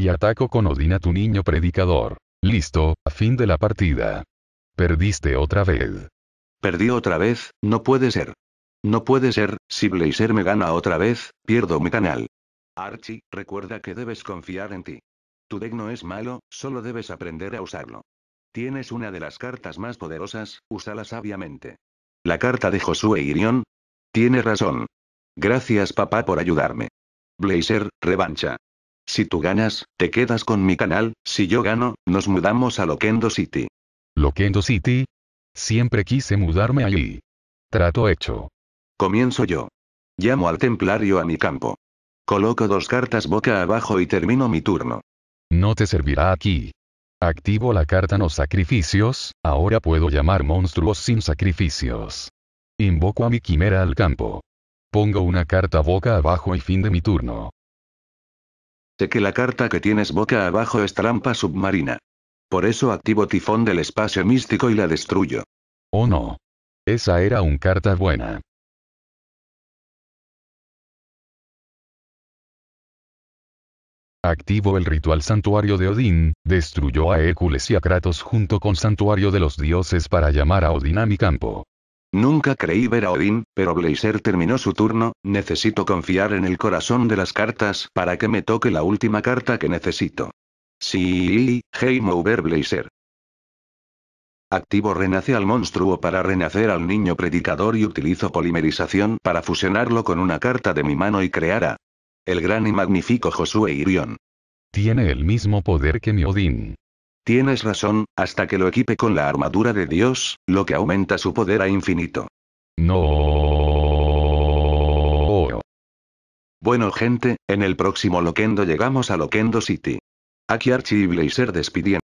y ataco con odina a tu niño predicador. Listo, a fin de la partida. Perdiste otra vez. Perdí otra vez, no puede ser. No puede ser, si Blazer me gana otra vez, pierdo mi canal. Archie, recuerda que debes confiar en ti. Tu deck no es malo, solo debes aprender a usarlo. Tienes una de las cartas más poderosas, úsala sabiamente. La carta de Josué Irión. Tiene razón. Gracias papá por ayudarme. Blazer, revancha. Si tú ganas, te quedas con mi canal, si yo gano, nos mudamos a Loquendo City. ¿Loquendo City? Siempre quise mudarme allí. Trato hecho. Comienzo yo. Llamo al templario a mi campo. Coloco dos cartas boca abajo y termino mi turno. No te servirá aquí. Activo la carta no sacrificios, ahora puedo llamar monstruos sin sacrificios. Invoco a mi quimera al campo. Pongo una carta boca abajo y fin de mi turno. Sé que la carta que tienes boca abajo es trampa submarina. Por eso activo tifón del espacio místico y la destruyo. Oh no. Esa era un carta buena. Activo el ritual santuario de Odín, destruyó a Hércules y a Kratos junto con santuario de los dioses para llamar a Odín a mi campo. Nunca creí ver a Odín, pero Blazer terminó su turno, necesito confiar en el corazón de las cartas para que me toque la última carta que necesito. Sí, hey mover Blazer. Activo Renace al monstruo para renacer al niño predicador y utilizo polimerización para fusionarlo con una carta de mi mano y crear a el gran y magnífico Josué Irion. Tiene el mismo poder que mi Odín. Tienes razón, hasta que lo equipe con la armadura de Dios, lo que aumenta su poder a infinito. No. Bueno gente, en el próximo Loquendo llegamos a Loquendo City. Aquí Archie y Blazer despidiendo.